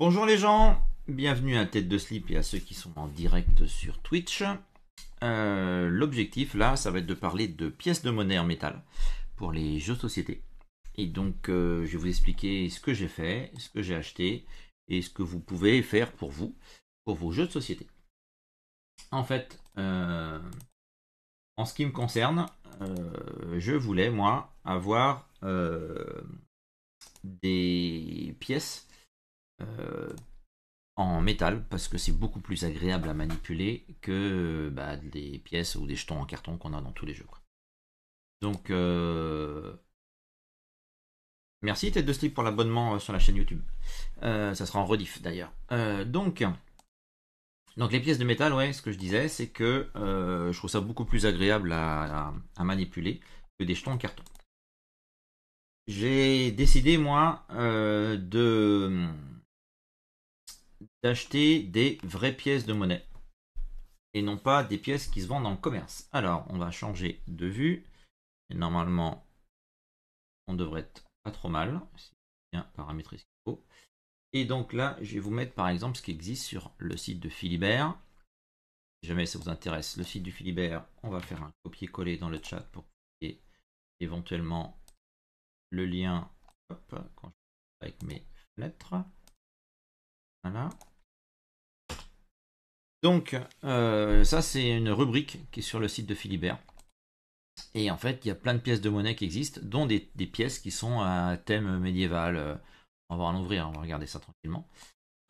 Bonjour les gens, bienvenue à Tête de Slip et à ceux qui sont en direct sur Twitch. Euh, l'objectif là, ça va être de parler de pièces de monnaie en métal pour les jeux de société. Et donc euh, je vais vous expliquer ce que j'ai fait, ce que j'ai acheté et ce que vous pouvez faire pour vous, pour vos jeux de société. En fait, euh, en ce qui me concerne, je voulais moi avoir des pièces euh, en métal parce que c'est beaucoup plus agréable à manipuler que bah, des pièces ou des jetons en carton qu'on a dans tous les jeux. Donc euh, merci Tête de Slip pour l'abonnement euh, sur la chaîne YouTube. ça sera en rediff d'ailleurs. donc donc les pièces de métal, ouais, ce que je disais, c'est que je trouve ça beaucoup plus agréable à manipuler que des jetons en carton. J'ai décidé moi de d'acheter des vraies pièces de monnaie et non pas des pièces qui se vendent dans le commerce. Alors, on va changer de vue. Et normalement, on devrait être pas trop mal. Si bien paramétrer ce qu'il faut. Et donc là, je vais vous mettre par exemple ce qui existe sur le site de Philibert. Si jamais ça vous intéresse, le site du Philibert, on va faire un copier-coller dans le chat pour éventuellement le lien avec mes lettres. Voilà. Donc, euh, ça, c'est une rubrique qui est sur le site de Philibert. Et en fait, il y a plein de pièces de monnaie qui existent, dont des, pièces qui sont à thème médiéval. Euh, on va en ouvrir, on va regarder ça tranquillement.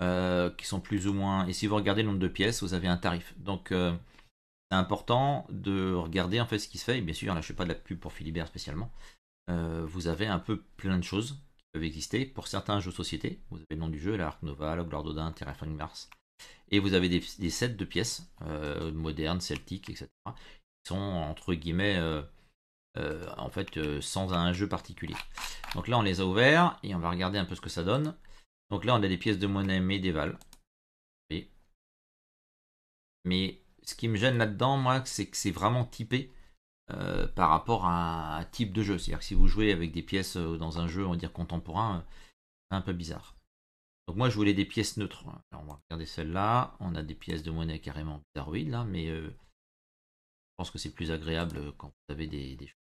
Euh, qui sont plus ou moins. Et si vous regardez le nombre de pièces, vous avez un tarif. Donc, c'est important de regarder en fait ce qui se fait. Et bien sûr, là, je ne fais pas de la pub pour Philibert spécialement. vous avez un peu plein de choses qui peuvent exister. Pour certains jeux de société, vous avez le nom du jeu, la Arc Nova, la Odin, d'Odin, Mars et vous avez des, sets de pièces euh, modernes, celtiques, etc. qui sont entre guillemets euh, euh, en fait sans un jeu particulier. Donc là on les a ouverts et on va regarder un peu ce que ça donne. Donc là on a des pièces de monnaie médiévales. Mais ce qui me gêne là-dedans, moi, c'est que c'est vraiment typé. par rapport à un type de jeu. C'est-à-dire que si vous jouez avec des pièces dans un jeu, on va dire contemporain, c'est un peu bizarre. Donc moi je voulais des pièces neutres. Alors on va regarder celle-là. On a des pièces de monnaie carrément bizarroïdes là, mais euh, je pense que c'est plus agréable euh, quand vous avez des, vous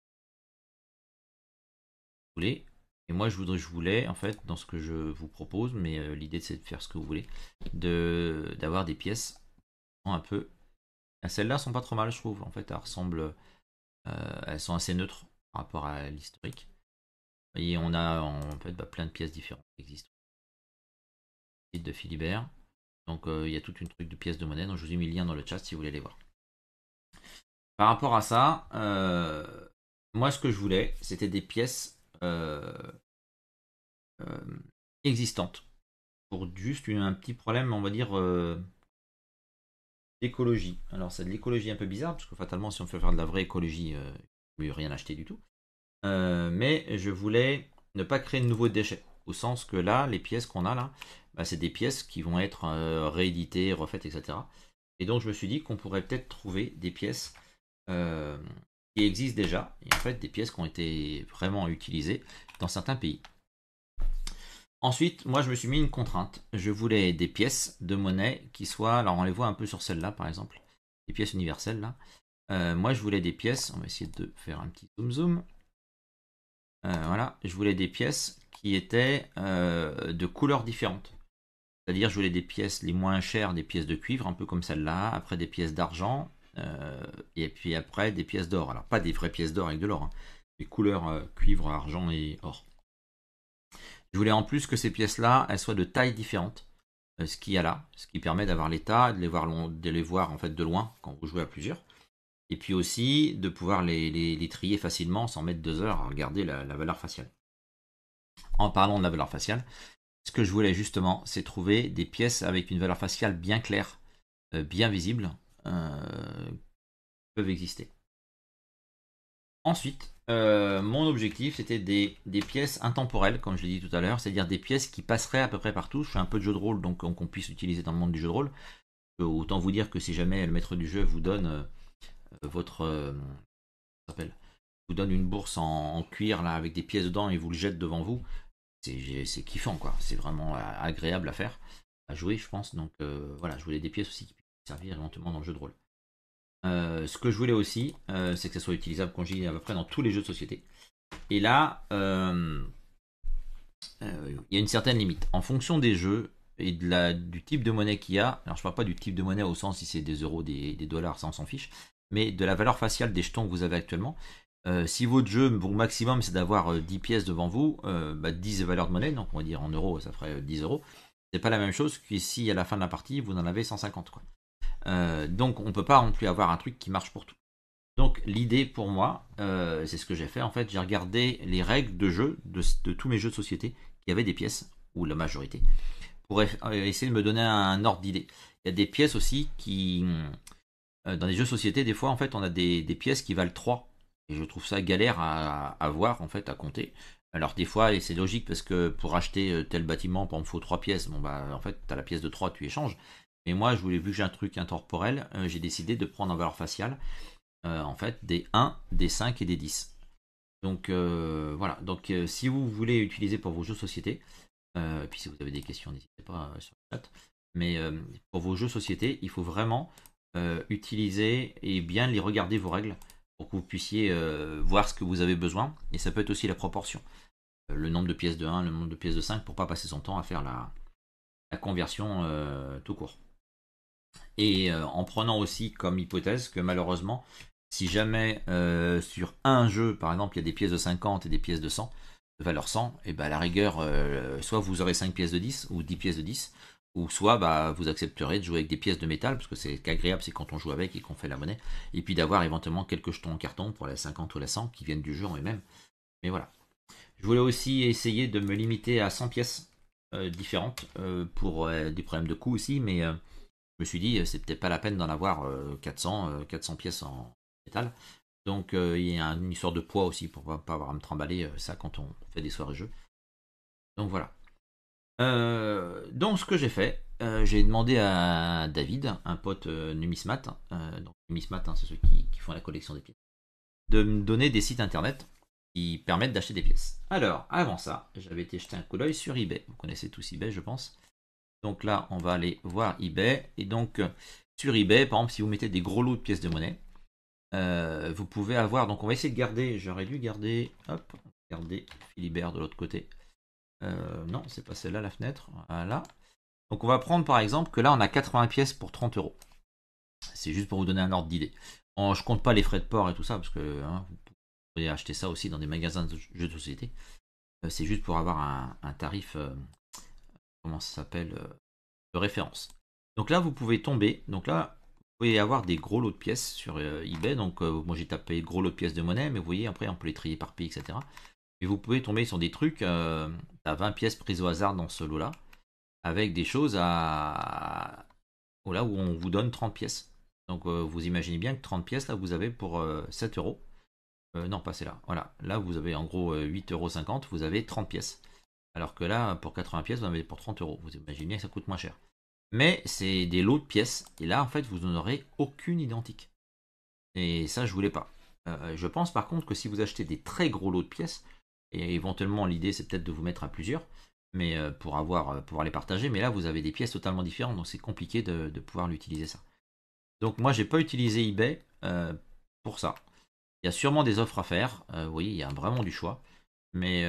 voulez. Et moi je voudrais, je voulais en fait dans ce que je vous propose, mais euh, l'idée c'est de faire ce que vous voulez, de d'avoir des pièces un peu. Ben, celles-là sont pas trop mal je trouve. En fait elles ressemblent, elles sont assez neutres par rapport à l'historique. Vous voyez on a en fait bah, plein de pièces différentes qui existent de Philibert. Donc euh, il y a tout une truc de pièces de monnaie. Donc je vous ai mis le lien dans le chat si vous voulez les voir. Par rapport à ça, euh, moi ce que je voulais, c'était des pièces euh, existantes. Pour juste un petit problème, on va dire, d'écologie. Alors c'est de l'écologie un peu bizarre, parce que fatalement si on veut faire de la vraie écologie, il ne rien acheter du tout. mais je voulais ne pas créer de nouveaux déchets. Au sens que là, les pièces qu'on a là, bah, c'est des pièces qui vont être euh, rééditées, refaites, etc. Et donc je me suis dit qu'on pourrait peut-être trouver des pièces euh, qui existent déjà, en fait des pièces qui ont été vraiment utilisées dans certains pays. Ensuite, moi je me suis mis une contrainte. Je voulais des pièces de monnaie qui soient, alors on les voit un peu sur celle-là par exemple, des pièces universelles là. Euh, moi je voulais des pièces, on va essayer de faire un petit zoom zoom. voilà, je voulais des pièces qui étaient de couleurs différentes. C'est-à-dire, je voulais des pièces les moins chères, des pièces de cuivre, un peu comme celle-là, après des pièces d'argent, euh, et puis après des pièces d'or. Alors, pas des vraies pièces d'or avec de l'or, hein. des couleurs euh, cuivre, argent et or. Je voulais en plus que ces pièces-là, elles soient de tailles différentes, euh, ce qu'il y a là, ce qui permet d'avoir l'état, de les voir, de les voir en fait de loin quand vous jouez à plusieurs. Et puis aussi de pouvoir les, les, trier facilement sans mettre deux heures à regarder la valeur faciale. En parlant de la valeur faciale, ce que je voulais justement, c'est trouver des pièces avec une valeur faciale bien claire, euh, bien visible, euh, qui peuvent exister. Ensuite, euh, mon objectif, c'était des, pièces intemporelles, comme je l'ai dit tout à l'heure, c'est-à-dire des pièces qui passeraient à peu près partout. Je fais un peu de jeu de rôle, donc qu'on puisse utiliser dans le monde du jeu de rôle. Autant vous dire que si jamais le maître du jeu vous donne votre... vous donne une bourse en, cuir là avec des pièces dedans et vous le jette devant vous, c'est kiffant quoi. C'est vraiment euh, agréable à faire, à jouer, je pense. Donc euh, voilà, je voulais des pièces aussi qui puissent servir éventuellement dans le jeu de rôle. Euh, ce que je voulais aussi, c'est que ça soit utilisable, comme à peu près dans tous les jeux de société. Et là, il y a une certaine limite. En fonction des jeux et de la, du type de monnaie qu'il y a, alors je parle pas du type de monnaie au sens si c'est des euros, des dollars, ça on s'en fiche, mais de la valeur faciale des jetons que vous avez actuellement, euh, si votre jeu, bon maximum, c'est d'avoir 10 euh, pièces devant vous, 10 euh, bah, valeurs de monnaie, donc on va dire en euros, ça ferait 10 euros. C'est pas la même chose que si à la fin de la partie, vous en avez 150. donc on peut pas non plus avoir un truc qui marche pour tout. Donc l'idée pour moi, c'est ce que j'ai fait en fait, j'ai regardé les règles de jeu de, tous mes jeux de société qui avaient des pièces, ou la majorité, pour essayer de me donner un ordre d'idée. Il y a des pièces aussi qui, dans les jeux de société, des fois en fait on a des pièces qui valent 3 et je trouve ça galère à, voir, en fait, à compter. Alors des fois, et c'est logique parce que pour acheter euh, tel bâtiment, par me faut trois pièces. Bon bah en fait, tu as la pièce de trois, tu échanges. Mais moi, je voulais, vu que j'ai un truc intemporel, euh, j'ai décidé de prendre en valeur faciale euh, en fait des 1, des 5 et des 10. Donc voilà, donc si vous voulez utiliser pour vos jeux sociétés société, puis si vous avez des questions, n'hésitez pas sur le chat, mais pour vos jeux société, il faut vraiment utiliser et bien les regarder vos règles pour que vous puissiez euh, voir ce que vous avez besoin. Et ça peut être aussi la proportion. Euh, le nombre de pièces de 1, le nombre de pièces de 5, pour pas passer son temps à faire la, conversion euh, tout court. Et en prenant aussi comme hypothèse que malheureusement, si jamais sur un jeu, par exemple, il y a des pièces de 50 et des pièces de 100, de valeur 100, et eh ben la rigueur, soit vous aurez 5 pièces de 10 ou 10 pièces de 10, ou soit bah, vous accepterez de jouer avec des pièces de métal, parce que c'est agréable, c'est quand on joue avec et qu'on fait la monnaie, et puis d'avoir éventuellement quelques jetons en carton pour les 50 ou la 100 qui viennent du jeu en eux-mêmes. Mais voilà. Je voulais aussi essayer de me limiter à 100 pièces euh, différentes euh, pour euh, des problèmes de coût aussi, mais je me suis dit, c'est peut-être pas la peine d'en avoir 400, 400 pièces en métal. Donc il y a une histoire de poids aussi pour pas avoir à me trimballer ça quand on fait des soirées jeux. Donc voilà. Euh, donc ce que j'ai fait, euh, j'ai demandé à David, un pote euh, Numismat, hein, donc numismate hein, c'est ceux qui, qui, font la collection des pièces, de me donner des sites internet qui permettent d'acheter des pièces. Alors, avant ça, j'avais été jeter un coup d'œil sur eBay. Vous connaissez tous eBay, je pense. Donc là, on va aller voir eBay. Et donc, sur eBay, par exemple, si vous mettez des gros lots de pièces de monnaie, vous pouvez avoir. Donc, on va essayer de garder. J'aurais dû garder. Hop, garder Philibert de l'autre côté. Euh, non, c'est pas celle-là, la fenêtre. Voilà. Donc on va prendre par exemple que là, on a 80 pièces pour 30 euros. C'est juste pour vous donner un ordre d'idée. Je compte pas les frais de port et tout ça, parce que hein, vous pouvez acheter ça aussi dans des magasins de jeux de société. Euh, c'est juste pour avoir un, tarif, euh, comment ça s'appelle, de référence. Donc là, vous pouvez tomber. Donc là, vous pouvez avoir des gros lots de pièces sur eBay. Donc, moi j'ai tapé gros lots de pièces de monnaie, mais vous voyez, après on peut les trier par pays, etc. Et vous pouvez tomber sur des trucs à euh, 20 pièces prises au hasard dans ce lot-là, avec des choses à. là où on vous donne 30 pièces. Donc euh, vous imaginez bien que 30 pièces, là, vous avez pour 7 euh, euros. non, pas c'est là. Voilà. Là, vous avez en gros 8,50 euros, vous avez 30 pièces. Alors que là, pour 80 pièces, vous en avez pour 30 euros. Vous imaginez que ça coûte moins cher. Mais c'est des lots de pièces. Et là, en fait, vous n'en aurez aucune identique. Et ça, je voulais pas. je pense par contre que si vous achetez des très gros lots de pièces, et éventuellement, l'idée, c'est peut-être de vous mettre à plusieurs, mais euh, pour avoir, euh, pouvoir les partager. Mais là, vous avez des pièces totalement différentes, donc c'est compliqué de, pouvoir l'utiliser ça. Donc moi, j'ai pas utilisé eBay euh, pour ça. Il y a sûrement des offres à faire. Vous oui, il y a vraiment du choix. Mais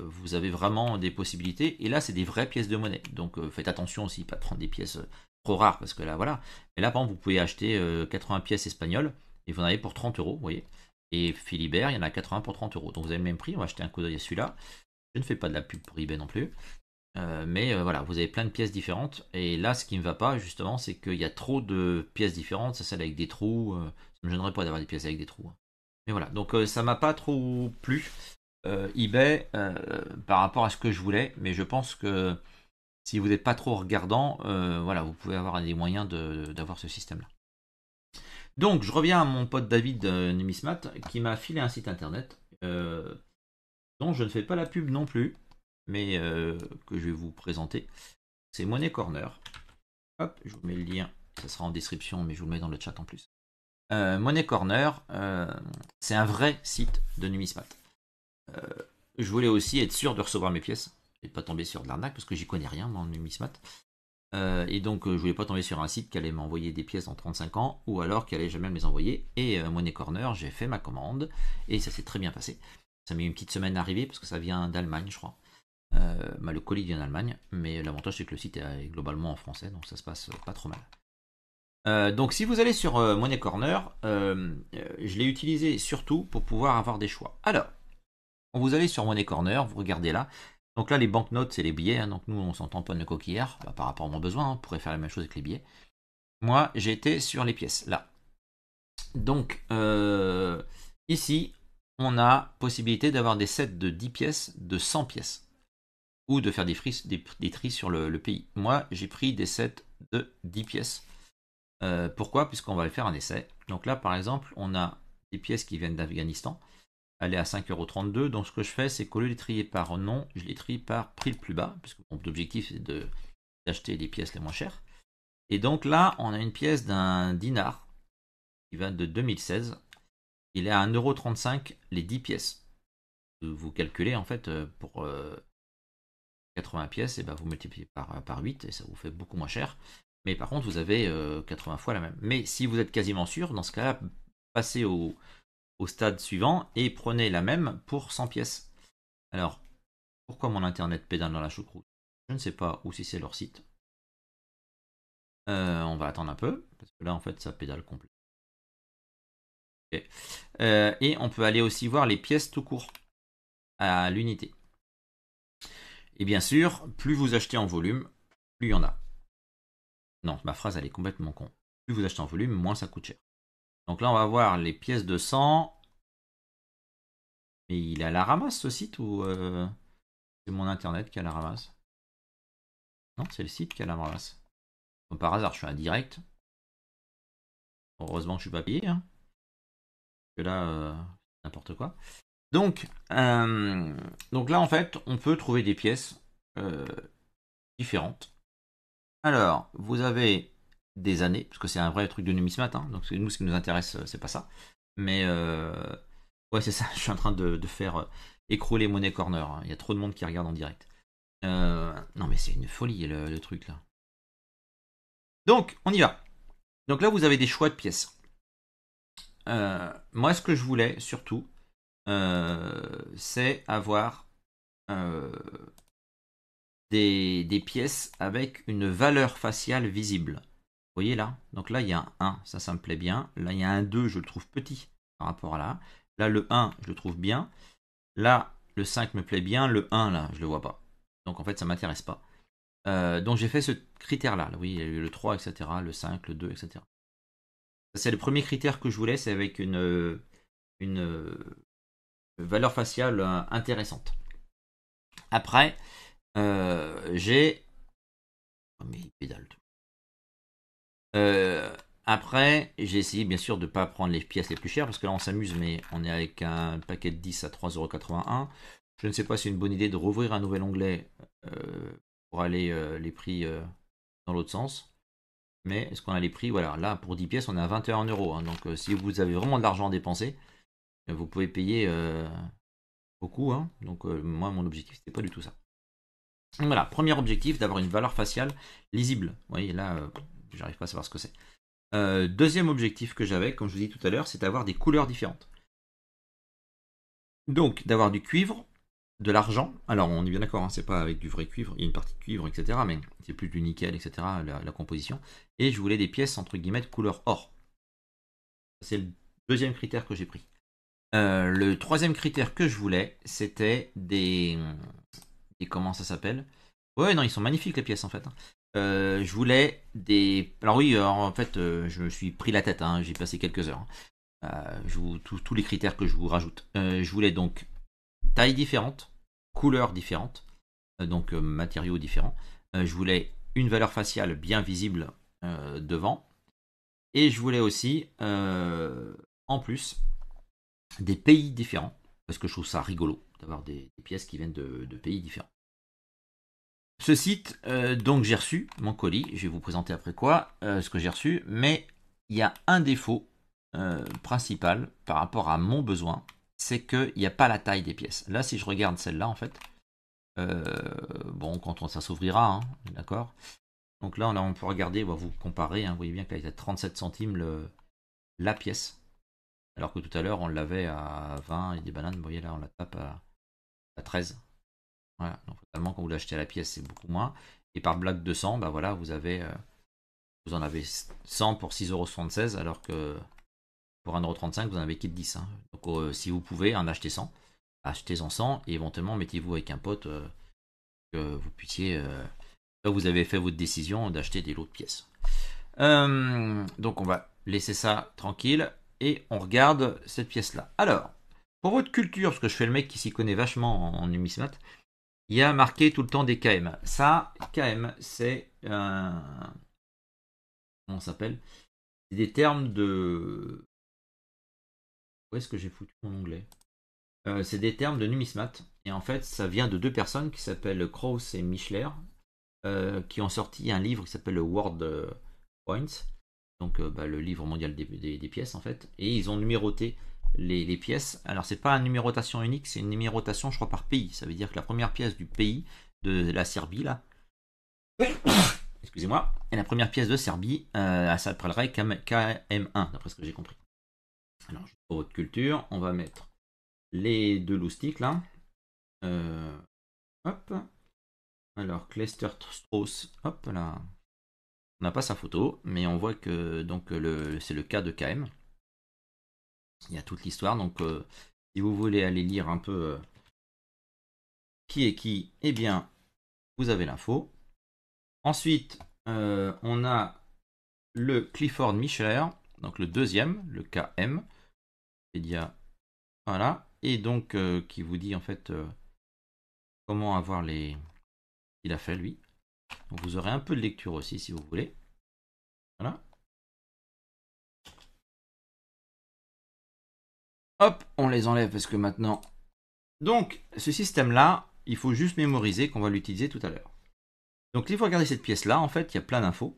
vous avez vraiment des possibilités. Et là, c'est des vraies pièces de monnaie. Donc faites attention aussi, pas de prendre des pièces trop rares, parce que là, voilà. Mais là, par exemple, vous pouvez acheter 80 pièces espagnoles et vous en avez pour 30 euros, vous voyez. Et Philibert, il y en a 80 pour 30 euros. Donc vous avez le même prix, on va acheter un coup d'œil à celui-là. Je ne fais pas de la pub pour eBay non plus. Euh, mais euh, voilà, vous avez plein de pièces différentes. Et là, ce qui ne me va pas, justement, c'est qu'il y a trop de pièces différentes. Ça, celle avec des trous. Euh, ça ne me gênerait pas d'avoir des pièces avec des trous. Hein. Mais voilà, donc ça m'a pas trop plu. eBay, par rapport à ce que je voulais. Mais je pense que si vous n'êtes pas trop regardant, voilà, vous pouvez avoir des moyens d'avoir ce système-là. Donc, je reviens à mon pote David euh, Numismat qui m'a filé un site internet euh, dont je ne fais pas la pub non plus, mais euh, que je vais vous présenter. C'est Money Corner. Hop, je vous mets le lien, ça sera en description, mais je vous le mets dans le chat en plus. Money Corner, c'est un vrai site de numismat. je voulais aussi être sûr de recevoir mes pièces et de pas tomber sur de l'arnaque parce que j'y connais rien moi, en numismat. Euh, et donc, euh, je voulais pas tomber sur un site qui allait m'envoyer des pièces en 35 ans, ou alors qui allait jamais me les envoyer. Et euh, Money Corner, j'ai fait ma commande, et ça s'est très bien passé. Ça mis une petite semaine à arriver, parce que ça vient d'Allemagne, je crois. Bah, le colis vient d'Allemagne, mais l'avantage c'est que le site est globalement en français, donc ça se passe pas trop mal. donc si vous allez sur Money Corner, je l'ai utilisé surtout pour pouvoir avoir des choix. Alors, quand vous allez sur Money Corner, vous regardez là, donc là, les banknotes, c'est les billets. Hein. donc nous, on s'entend pas de coquillard bah, par rapport à mon besoin. on hein, pourrait faire la même chose avec les billets. Moi, j'ai été sur les pièces, là. Donc, euh, ici, on a possibilité d'avoir des sets de 10 pièces, de 100 pièces. Ou de faire des, tris sur le, pays. Moi, j'ai pris des sets de 10 pièces. Euh, pourquoi Puisqu'on va faire un essai. Donc là, par exemple, on a des pièces qui viennent d'Afghanistan elle est à 5,32€. Donc ce que je fais, c'est qu'au lieu de les trier par nom, je les trie par prix le plus bas, puisque mon objectif c'est d'acheter les pièces les moins chères. Et donc là, on a une pièce d'un dinar qui va de 2016. Il est à 1,35€ les 10 pièces. Vous calculez en fait euh, pour 80 euh, pièces, et ben vous multipliez par, euh, par 8 et ça vous fait beaucoup moins cher. Mais par contre, vous avez 80 fois la même. Mais si vous êtes quasiment sûr, dans ce cas-là, passez au, au stade suivant et prenez la même pour 100 pièces. Alors, pourquoi mon internet pédale dans la choucroute Je ne sais pas, ou si c'est leur site. Euh, on va attendre un peu, parce que là en fait ça pédale complet. Euh, et on peut aller aussi voir les pièces tout court à l'unité. Et bien sûr, plus vous achetez en volume, plus il y en a. Non, ma phrase elle est complètement con. Plus vous achetez en volume, moins ça coûte cher. Donc là, on va voir les pièces de sang. Mais il a la ramasse ce site ou euh, c'est mon internet qui a la ramasse Non, c'est le site qui a la ramasse. par hasard, je suis à direct. Heureusement que je suis pas payé. Hein. Parce que là, euh, n'importe quoi. Donc, euh, donc là, en fait, on peut trouver des pièces différentes. Alors, vous avez des années, parce que c'est un vrai truc de numismate, hein. donc nous ce qui nous intéresse, euh, c'est pas ça. Mais euh, ouais, c'est ça, je suis en train de, faire euh, écrouler Money Corner, hein. il y a trop de monde qui regarde en direct. non mais c'est une folie le, truc là. Donc, on y va. Donc là, vous avez des choix de pièces. moi, ce que je voulais surtout, c'est avoir des pièces avec une valeur faciale visible. Vous voyez là Donc là, il y a un 1, ça, ça me plaît bien. Là, il y a un 2, je le trouve petit par rapport à là. Là, le 1, je le trouve bien. Là, le 5 me plaît bien. Le 1, là, je le vois pas. Donc en fait, ça m'intéresse pas. Euh, donc j'ai fait ce critère-là. Oui, il y a eu le 3, etc., le 5, le 2, etc. C'est le premier critère que je voulais, c'est avec une, une valeur faciale euh, intéressante. Après, euh, j'ai... Oh, mais pédale tout euh, après, j'ai essayé bien sûr de ne pas prendre les pièces les plus chères parce que là on s'amuse, mais on est avec un paquet de 10 à 3,81€. Je ne sais pas si c'est une bonne idée de rouvrir un nouvel onglet euh, pour aller euh, les prix dans l'autre sens. Mais est-ce qu'on a les prix Voilà, là pour 10 pièces on est à 21 euros. Hein. donc si vous avez vraiment de l'argent à dépenser, vous pouvez payer beaucoup. Hein. donc moi mon objectif c'était pas du tout ça. Voilà, premier objectif d'avoir une valeur faciale lisible. Vous voyez là j'arrive pas à savoir ce que c'est. Euh, deuxième objectif que j'avais, comme je vous dis tout à l'heure, c'est d'avoir des couleurs différentes. Donc, d'avoir du cuivre, de l'argent. Alors, on est bien d'accord, hein, c'est pas avec du vrai cuivre, il y a une partie de cuivre, etc. Mais c'est plus du nickel, etc. La, composition. Et je voulais des pièces entre guillemets couleur or. C'est le deuxième critère que j'ai pris. Euh, le troisième critère que je voulais, c'était des, des comment ça s'appelle Ouais, non, ils sont magnifiques les pièces en fait. Hein. Euh, je voulais des. Alors oui, euh, en fait, euh, je me suis pris la tête, hein, j'ai passé quelques heures. Hein. Je vous... tous les critères que je vous rajoute. je voulais donc taille différente, couleur différente, donc matériaux différents. je voulais une valeur faciale bien visible devant. Et je voulais aussi, en plus, des pays différents, parce que je trouve ça rigolo d'avoir des, pièces qui viennent de pays différents. Ce site, euh, donc j'ai reçu mon colis, je vais vous présenter après quoi euh, ce que j'ai reçu, mais il y a un défaut euh, principal par rapport à mon besoin, c'est qu'il n'y a pas la taille des pièces. Là, si je regarde celle-là, en fait, bon, quand on, ça s'ouvrira, hein, d'accord Donc là, on peut regarder, on va vous comparer, hein, vous voyez bien qu'elle est à 37 centimes le, la pièce, alors que tout à l'heure, on l'avait à 20 et des bananes, vous voyez là, on la tape à, à 13. Voilà. Donc, finalement, quand vous l'achetez à la pièce, c'est beaucoup moins. Et par de 200, bah voilà, vous avez, euh, vous en avez 100 pour 6,76€, alors que pour 1,35€, vous en avez quitte 10. Hein. Donc, euh, si vous pouvez en acheter 100, achetez-en 100 et éventuellement, mettez-vous avec un pote euh, que vous puissiez. Là, vous avez fait votre décision d'acheter des lots de pièces. donc, on va laisser ça tranquille et on regarde cette pièce-là. Alors, pour votre culture, parce que je fais le mec qui s'y connaît vachement en, numismate, il y a marqué tout le temps des KM. Ça, KM, c'est euh, Comment Comment s'appelle C'est des termes de. Où est-ce que j'ai foutu mon onglet euh, C'est des termes de numismat. Et en fait, ça vient de deux personnes qui s'appellent Krauss et Michler, euh, qui ont sorti un livre qui s'appelle World Points. Donc, bah, le livre mondial des, pièces, en fait. Et ils ont numéroté les, pièces. Alors c'est pas une numérotation unique, c'est une numérotation je crois par pays. Ça veut dire que la première pièce du pays de la Serbie là, excusez-moi, et la première pièce de Serbie, euh, elle s'appellerait KM1 d'après ce que j'ai compris. Alors pour votre culture, on va mettre les deux loustiques là. Euh, hop. Alors Cluster Strauss, hop là. On n'a pas sa photo, mais on voit que donc le, c'est le cas de KM il y a toute l'histoire. Donc, euh, si vous voulez aller lire un peu euh, qui est qui, eh bien, vous avez l'info. Ensuite, euh, on a le Clifford Michel, donc le deuxième, le KM. voilà. Et donc, qui vous dit en fait comment avoir les. Il a fait lui. vous aurez un peu de lecture aussi si vous voulez. Hop, on les enlève parce que maintenant... Donc, ce système-là, il faut juste mémoriser qu'on va l'utiliser tout à l'heure. Donc, il faut regarder cette pièce-là, en fait, il y a plein d'infos.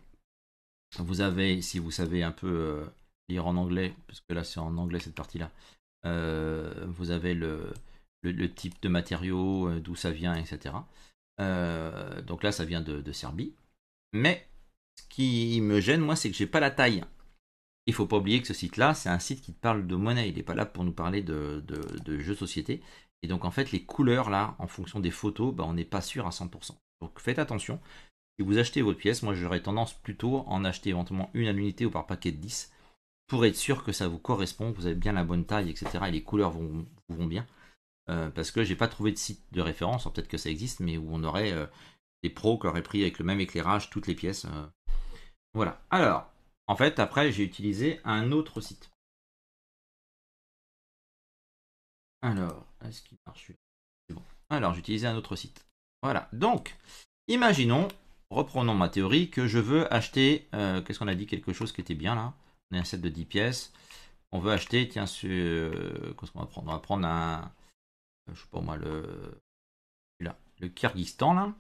Vous avez, si vous savez un peu euh, lire en anglais, parce que là, c'est en anglais cette partie-là, euh, vous avez le, type de matériaux, euh, d'où ça vient, etc. donc là, ça vient de, de Serbie. Mais ce qui me gêne, moi, c'est que j'ai pas la taille. Il faut pas oublier que ce site-là, c'est un site qui parle de monnaie. Il n'est pas là pour nous parler de, jeux de société. Et donc, en fait, les couleurs, là, en fonction des photos, bah, on n'est pas sûr à 100%. Donc, faites attention. Si vous achetez votre pièce, moi, j'aurais tendance plutôt à en acheter éventuellement une à l'unité ou par paquet de 10 pour être sûr que ça vous correspond, que vous avez bien la bonne taille, etc. Et les couleurs vont, bien. Euh, parce que j'ai pas trouvé de site de référence, peut-être que ça existe, mais où on aurait euh, des pros qui auraient pris avec le même éclairage toutes les pièces. Euh. Voilà. Alors, en fait, après, j'ai utilisé un autre site. Alors, est-ce qu'il marche bon. Alors, j'ai utilisé un autre site. Voilà. Donc, imaginons, reprenons ma théorie, que je veux acheter, euh, qu'est-ce qu'on a dit, quelque chose qui était bien là. On est un set de 10 pièces. On veut acheter, tiens, ce, euh, qu'est-ce qu'on va prendre On va prendre un, je sais pas moi, le, là, le Kyrgyzstan là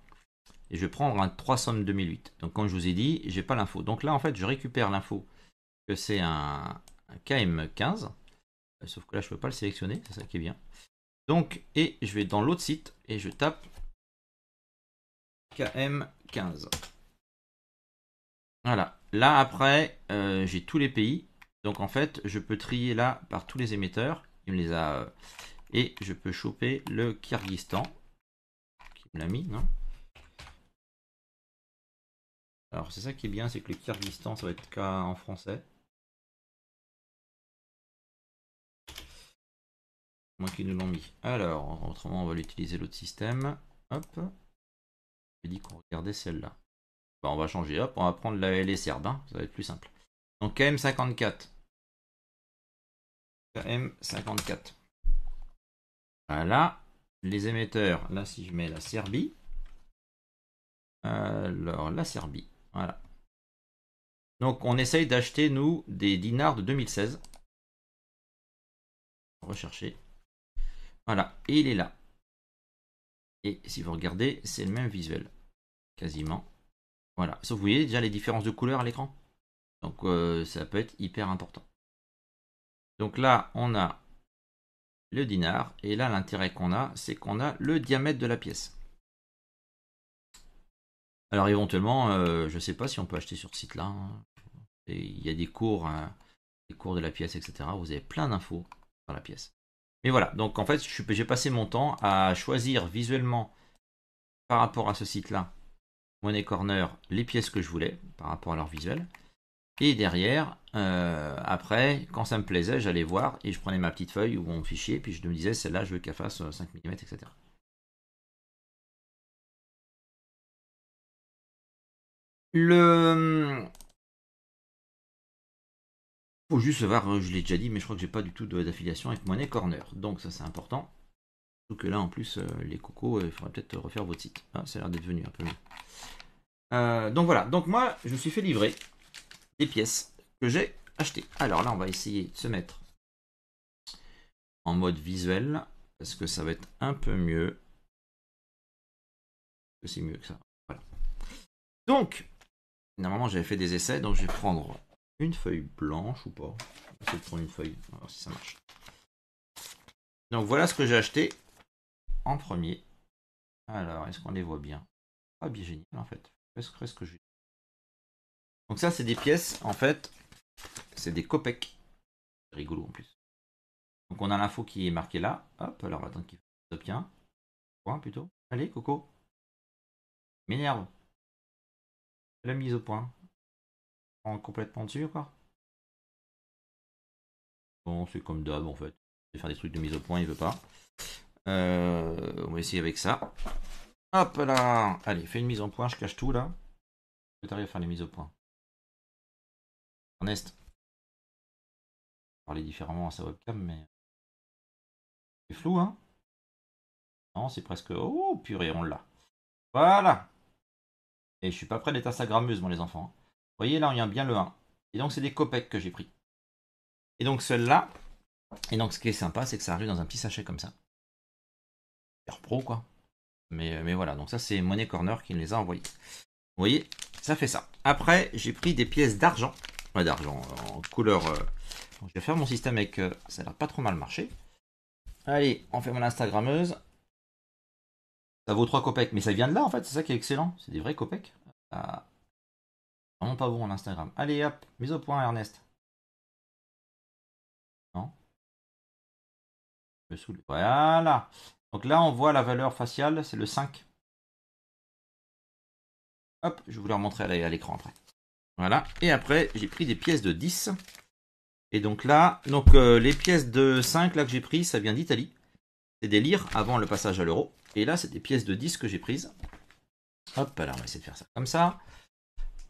et je vais prendre un 3 2008. Donc comme je vous ai dit, j'ai pas l'info. Donc là en fait je récupère l'info que c'est un, KM15, euh, sauf que là je peux pas le sélectionner, c'est ça qui est bien. Donc et je vais dans l'autre site et je tape KM15. Voilà, là après euh, j'ai tous les pays, donc en fait je peux trier là par tous les émetteurs, il me les a... Euh, et je peux choper le Kyrgyzstan, qui me l'a mis, non alors c'est ça qui est bien, c'est que le Kyrgyzstan, ça va être K en français. moi qui nous l'ont mis. Alors, autrement, on va l'utiliser l'autre système. Hop. J'ai dit qu'on regardait celle-là. Bah, on va changer. Hop, on va prendre la, les hein. Ça va être plus simple. Donc KM54. KM54. Voilà. Les émetteurs. Là, si je mets la Serbie. Alors, la Serbie. Voilà. Donc on essaye d'acheter, nous, des dinars de 2016. Rechercher. Voilà, et il est là. Et si vous regardez, c'est le même visuel. Quasiment. Voilà. Sauf vous voyez déjà les différences de couleurs à l'écran. Donc euh, ça peut être hyper important. Donc là, on a le dinar. Et là, l'intérêt qu'on a, c'est qu'on a le diamètre de la pièce. Alors éventuellement, euh, je ne sais pas si on peut acheter sur ce site-là. Hein. Il y a des cours, euh, des cours de la pièce, etc. Vous avez plein d'infos sur la pièce. Mais voilà, donc en fait, j'ai passé mon temps à choisir visuellement, par rapport à ce site-là, Money Corner, les pièces que je voulais, par rapport à leur visuel. Et derrière, euh, après, quand ça me plaisait, j'allais voir et je prenais ma petite feuille ou mon fichier, puis je me disais, celle-là, je veux qu'elle fasse 5 mm, etc. Le... Hmm, faut juste voir, hein, je l'ai déjà dit, mais je crois que j'ai pas du tout d'affiliation avec Money Corner. Donc ça c'est important. Surtout que là en plus, euh, les cocos, euh, il faudrait peut-être refaire votre site. Ah, ça a l'air d'être venu un peu. mieux. donc voilà, donc moi je me suis fait livrer les pièces que j'ai achetées. Alors là on va essayer de se mettre en mode visuel parce que ça va être un peu mieux. C'est mieux que ça. Voilà. Donc Normalement, j'avais fait des essais, donc je vais prendre une feuille blanche ou pas. Je vais prendre une feuille, si ça marche. Donc voilà ce que j'ai acheté en premier. Alors, est-ce qu'on les voit bien Ah, bien génial en fait. Qu'est-ce que, j'ai Donc ça, c'est des pièces, en fait, c'est des copecs. Rigolo en plus. Donc on a l'info qui est marquée là. Hop, alors on va attendre qu'il s'obtient. Point plutôt. Allez, Coco. M'énerve la mise au point. En complètement dessus, quoi. Bon, c'est comme d'hab, en fait. vais faire des trucs de mise au point, il veut pas. Euh, on va essayer avec ça. Hop là Allez, fais une mise en point, je cache tout, là. Je t'arrive à faire les mises au point. Ernest Parler différemment à sa webcam, mais... C'est flou, hein Non, c'est presque... Oh, purée, on l'a. Voilà et je suis pas prêt d'être instagrammeuse, moi, les enfants. Hein. Vous voyez, là, on y a bien le 1. Et donc, c'est des copecs que j'ai pris. Et donc, celle-là. Et donc, ce qui est sympa, c'est que ça arrive dans un petit sachet comme ça. Air pro, quoi. Mais, euh, mais voilà, donc ça, c'est Money Corner qui les a envoyés. Vous voyez, ça fait ça. Après, j'ai pris des pièces d'argent. Ouais, d'argent, euh, en couleur. Euh, je vais faire mon système avec. Ça a pas trop mal marché. Allez, on fait mon Instagrammeuse. Ça vaut 3 copecs, mais ça vient de là en fait, c'est ça qui est excellent. C'est des vrais copecs. Ah. Vraiment pas bon Instagram. Allez hop, mise au point Ernest. Non. Je me Voilà. Donc là on voit la valeur faciale, c'est le 5. Hop, je vais vous la remontrer à l'écran après. Voilà. Et après, j'ai pris des pièces de 10. Et donc là, donc euh, les pièces de 5 là que j'ai pris, ça vient d'Italie. C'est des lire avant le passage à l'euro. Et là, c'est des pièces de 10 que j'ai prises. Hop, alors on va essayer de faire ça comme ça.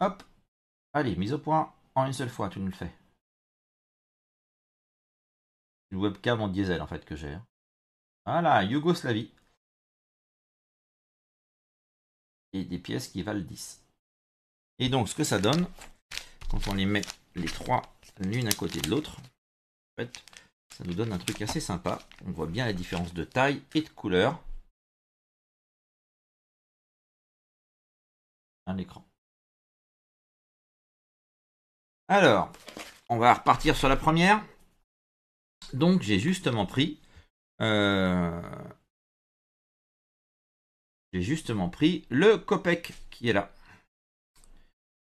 Hop. Allez, mise au point en une seule fois, tu nous le fais. Une webcam en diesel, en fait, que j'ai. Hein. Voilà, Yougoslavie. Et des pièces qui valent 10. Et donc, ce que ça donne, quand on les met les trois l'une à côté de l'autre, en fait, ça nous donne un truc assez sympa. On voit bien la différence de taille et de couleur. l'écran. Alors, on va repartir sur la première. Donc, j'ai justement pris. Euh, j'ai justement pris le Copec qui est là.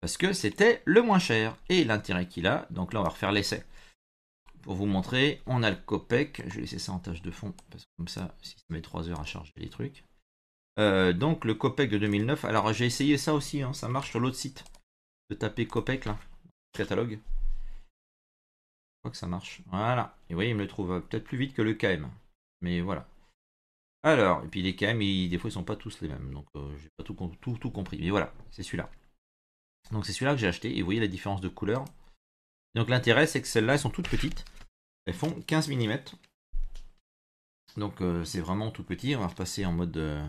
Parce que c'était le moins cher. Et l'intérêt qu'il a. Donc là, on va refaire l'essai. Pour vous montrer, on a le Copec. Je vais laisser ça en tâche de fond. Parce que comme ça, si ça met 3 heures à charger les trucs. Euh, donc le COPEC de 2009. Alors j'ai essayé ça aussi, hein. ça marche sur l'autre site. De taper COPEC là, catalogue. Je crois que ça marche. Voilà. Et vous voyez, il me le trouve euh, peut-être plus vite que le KM. Mais voilà. Alors, et puis les KM, des fois, ils sont pas tous les mêmes. Donc euh, j'ai pas tout, tout, tout compris. Mais voilà, c'est celui-là. Donc c'est celui-là que j'ai acheté. Et vous voyez la différence de couleur. Donc l'intérêt, c'est que celles-là, elles sont toutes petites. Elles font 15 mm. Donc c'est vraiment tout petit. On va repasser en mode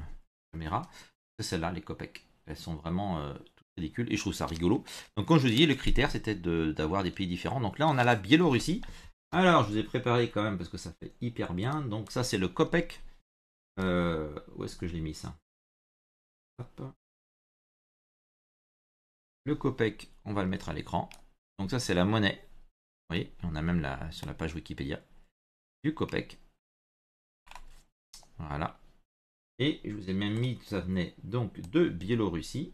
c'est celle-là, les copecs. Elles sont vraiment euh, toutes ridicules et je trouve ça rigolo. Donc quand je vous disais, le critère c'était d'avoir des pays différents. Donc là on a la Biélorussie. Alors je vous ai préparé quand même parce que ça fait hyper bien. Donc ça c'est le copec. Euh, où est-ce que je l'ai mis ça Le copec, on va le mettre à l'écran. Donc ça c'est la monnaie. Vous voyez, on a même la, sur la page Wikipédia du copec. Voilà. Et je vous ai même mis que ça venait donc de Biélorussie.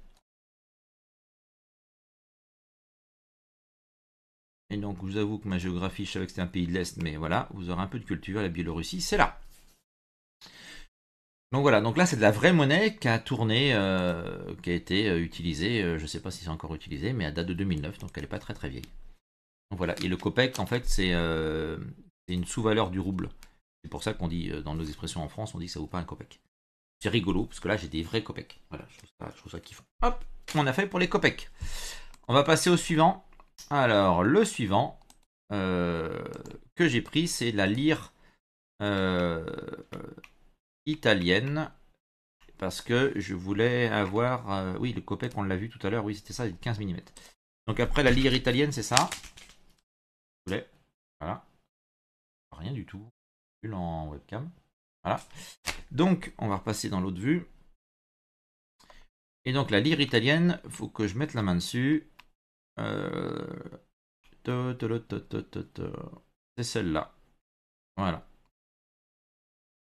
Et donc, je vous avoue que ma géographie, je savais que c'était un pays de l'Est, mais voilà, vous aurez un peu de culture, la Biélorussie, c'est là. Donc voilà, donc là, c'est de la vraie monnaie qui a tourné, euh, qui a été euh, utilisée, euh, je ne sais pas si c'est encore utilisé, mais à date de 2009, donc elle n'est pas très très vieille. Donc voilà, et le copec, en fait, c'est une sous-valeur du rouble. C'est pour ça qu'on dit, dans nos expressions en France, on dit que ça vaut pas un copec. C'est rigolo, parce que là, j'ai des vrais copecs. Voilà, je trouve, ça, je trouve kiffant. Hop, on a fait pour les copecs. On va passer au suivant. Alors, le suivant euh, que j'ai pris, c'est la lyre euh, italienne. Parce que je voulais avoir. Euh, oui, le copec, on l'a vu tout à l'heure. Oui, c'était ça, 15 mm. Donc après, la lyre italienne, c'est ça. Voilà. Rien du tout. En webcam. Voilà. Donc, on va repasser dans l'autre vue. Et donc, la lyre italienne, faut que je mette la main dessus. Euh, c'est celle-là. Voilà.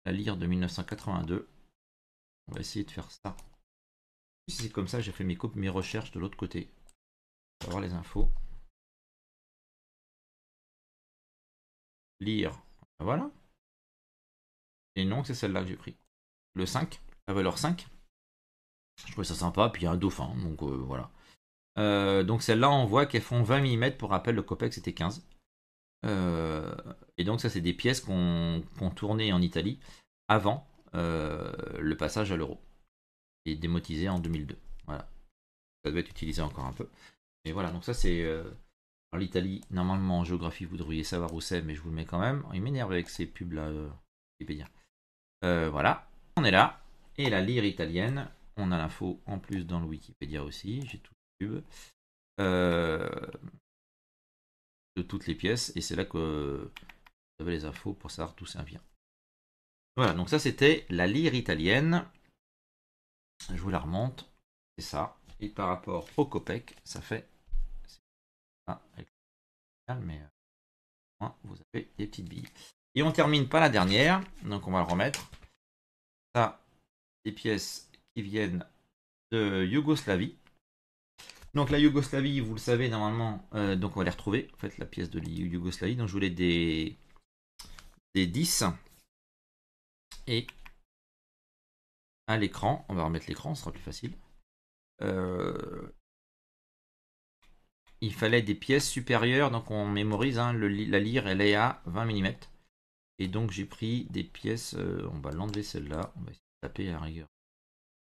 La lire de 1982. On va essayer de faire ça. C'est comme ça j'ai fait mes, mes recherches de l'autre côté. On va voir les infos. Lire. Voilà. Et non, c'est celle-là que j'ai pris. Le 5, la valeur 5. Je trouvais ça sympa, puis il y a un dauphin, donc euh, voilà. Euh, donc celle-là, on voit qu'elles font 20 mm, pour rappel, le Copex c'était 15. Euh, et donc ça, c'est des pièces qu'on tournait en Italie avant le passage à l'euro. Et démotisé en 2002. Voilà. Ça devait être utilisé encore un peu. Et voilà, donc ça c'est... L'Italie, normalement en géographie, vous devriez savoir où c'est, mais je vous le mets quand même. Il m'énerve avec ces pubs là. Euh, voilà, on est là. Et la lyre italienne, on a l'info en plus dans le Wikipédia aussi, j'ai tout le euh, de toutes les pièces, et c'est là que vous avez les infos pour savoir d'où ça vient. Voilà, donc ça c'était la lyre italienne. Je vous la remonte, c'est ça. Et par rapport au copec, ça fait. Ah, mais euh, vous avez des petites billes. Et on termine pas la dernière, donc on va le remettre. Ça, des pièces qui viennent de Yougoslavie. Donc la Yougoslavie, vous le savez normalement, euh, donc on va les retrouver, en fait la pièce de Yougoslavie. Donc je voulais des, des 10. Et à l'écran, on va remettre l'écran, ce sera plus facile. Euh, il fallait des pièces supérieures, donc on mémorise hein, la lyre, elle est à 20 mm. Et donc j'ai pris des pièces, euh, on va l'enlever celle-là, on va essayer de taper à la rigueur.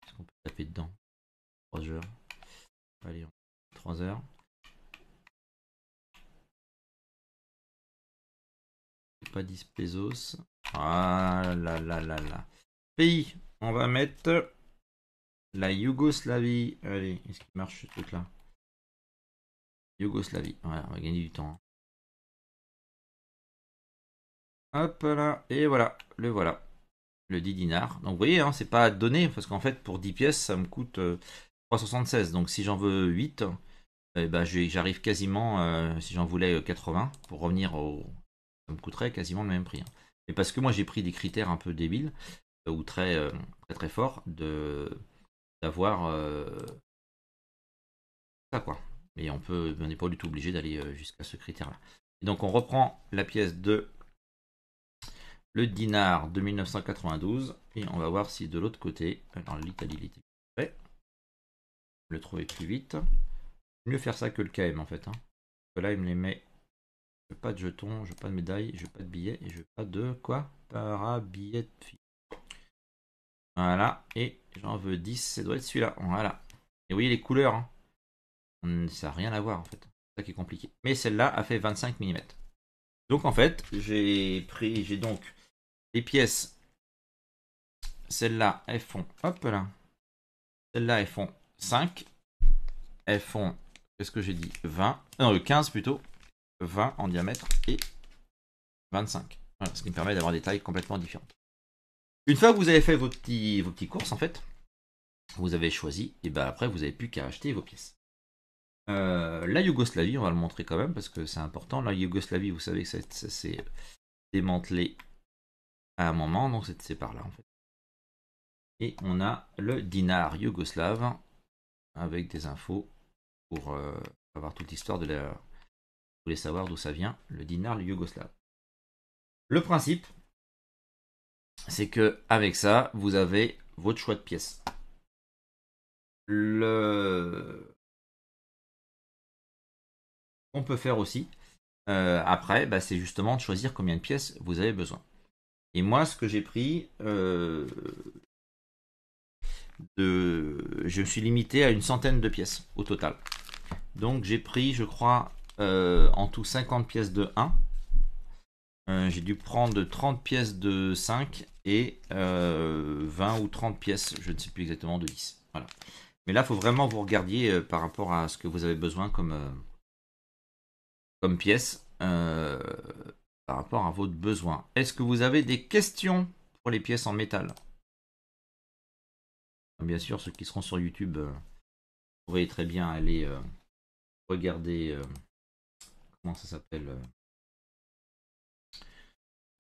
Est-ce qu'on peut taper dedans 3 heures. Allez, on... 3 heures. Pas 10 pesos. Ah là là là là. Pays, on va mettre la Yougoslavie. Allez, est-ce qu'il marche ce truc-là Yougoslavie. Ouais, on va gagner du temps. Hein. Hop là, et voilà, le voilà, le 10 dinars. Donc vous voyez, hein, c'est pas donné, parce qu'en fait, pour 10 pièces, ça me coûte 376. Euh, donc si j'en veux 8, eh ben, j'arrive quasiment, euh, si j'en voulais 80, euh, pour revenir au... Ça me coûterait quasiment le même prix. Hein. mais Et parce que moi, j'ai pris des critères un peu débiles, ou très, très très forts, d'avoir ça, quoi. Mais on peut, on n'est pas du tout obligé d'aller jusqu'à ce critère-là. Donc on reprend la pièce de le dinar de 1992. Et on va voir si de l'autre côté, euh, alors l'Italie, le trouver plus vite. Mieux faire ça que le KM en fait. Hein. là, il me les met. Je pas de jetons, je pas de médailles, je pas de billets et je pas de quoi Para billets de Voilà, et j'en veux 10, ça doit être celui-là. Voilà. Et vous voyez les couleurs. Hein. Ça n'a rien à voir en fait. C'est ça qui est compliqué. Mais celle-là a fait 25 mm. Donc en fait, j'ai pris, j'ai donc les pièces, celle là elles font, hop là, celle là elles font 5. Elles font, qu'est-ce que j'ai dit 20, non, 15 euh, plutôt, 20 en diamètre et 25. ce qui me permet d'avoir des tailles complètement différentes. Une fois que vous avez fait vos, petits, vos petits courses, en fait, vous avez choisi, et ben après, vous n'avez plus qu'à acheter vos pièces. Euh, la Yougoslavie, on va le montrer quand même parce que c'est important. La Yougoslavie, vous savez que ça, c'est démantelé à un moment, donc c'est par là en fait. Et on a le dinar yougoslave avec des infos pour euh, avoir toute l'histoire de la. Vous voulez savoir d'où ça vient, le dinar yougoslave. Le principe, c'est que avec ça, vous avez votre choix de pièces. Le... On peut faire aussi, euh, après, bah, c'est justement de choisir combien de pièces vous avez besoin. Et moi, ce que j'ai pris, euh, de, je me suis limité à une centaine de pièces au total. Donc j'ai pris, je crois, euh, en tout 50 pièces de 1. Euh, j'ai dû prendre 30 pièces de 5 et 20 ou 30 pièces, je ne sais plus exactement, de 10. Voilà. Mais là, il faut vraiment vous regardiez par rapport à ce que vous avez besoin comme, comme pièces par rapport à votre besoin. Est-ce que vous avez des questions pour les pièces en métal Bien sûr, ceux qui seront sur YouTube, pourraient euh, très bien aller euh, regarder euh, comment ça s'appelle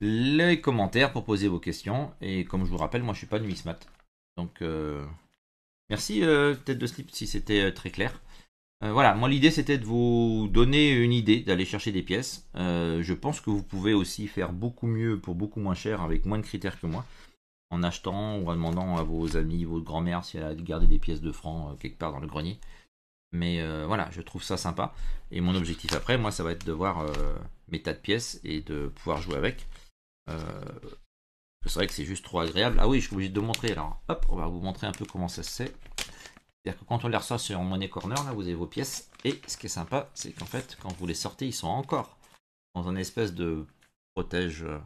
les commentaires pour poser vos questions. Et comme je vous rappelle, moi je suis pas numismate. Donc merci tête de slip si c'était très clair. Euh, voilà, moi l'idée c'était de vous donner une idée, d'aller chercher des pièces. Euh, je pense que vous pouvez aussi faire beaucoup mieux pour beaucoup moins cher avec moins de critères que moi. En achetant ou en demandant à vos amis, votre grand-mère si elle a gardé des pièces de francs euh, quelque part dans le grenier. Mais voilà, je trouve ça sympa. Et mon objectif après, moi, ça va être de voir mes tas de pièces et de pouvoir jouer avec. c'est vrai que c'est juste trop agréable. Ah oui, je suis obligé de montrer. Alors, hop, on va vous montrer un peu comment ça se fait. C'est-à-dire que quand on les reçoit sur Money Corner, là, vous avez vos pièces. Et ce qui est sympa, c'est qu'en fait, quand vous les sortez, ils sont encore dans un espèce de protège euh,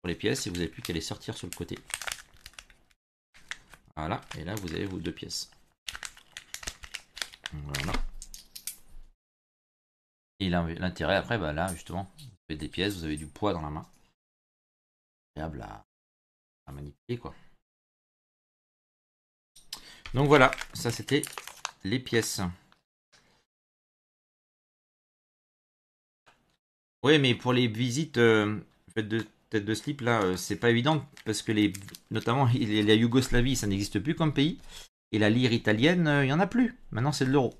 pour les pièces. Et vous n'avez plus qu'à les sortir sur le côté. Voilà. Et là, vous avez vos deux pièces. Voilà. Et l'intérêt, après, bah là, justement, vous avez des pièces, vous avez du poids dans la main. Agréable à manipuler, quoi. Donc voilà, ça c'était les pièces. Oui, mais pour les visites euh, faites de tête de slip, là, euh, c'est pas évident parce que les, notamment la Yougoslavie, ça n'existe plus comme pays. Et la lyre italienne, euh, il y n'y en a plus. Maintenant, c'est de l'euro.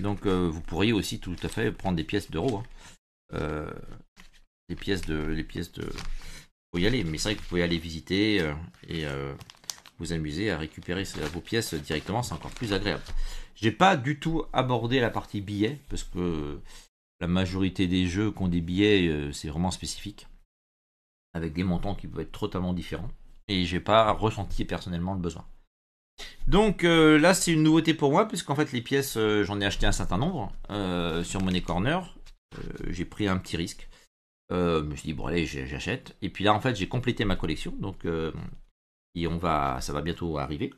Donc, vous pourriez aussi tout à fait prendre des pièces d'euro. Hein. les pièces de. Les pièces de. Faut y aller, mais c'est vrai que vous pouvez aller visiter et vous amuser à récupérer vos pièces directement, c'est encore plus agréable. J'ai pas du tout abordé la partie billets, parce que la majorité des jeux qui ont des billets, euh, c'est vraiment spécifique, avec des montants qui peuvent être totalement différents, et j'ai pas ressenti personnellement le besoin. Donc euh, là, c'est une nouveauté pour moi, puisqu'en fait, les pièces, euh, j'en ai acheté un certain nombre sur Money Corner. j'ai pris un petit risque. je me suis dit, bon, allez, j'achète. Et puis là, en fait, j'ai complété ma collection. Donc, et on va, ça va bientôt arriver.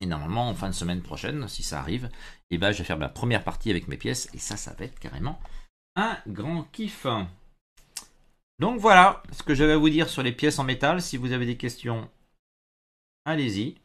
Et normalement, en fin de semaine prochaine, si ça arrive, et eh ben, je vais faire ma première partie avec mes pièces. Et ça, ça va être carrément un grand kiff. Donc voilà ce que j'avais à vous dire sur les pièces en métal. Si vous avez des questions, allez-y.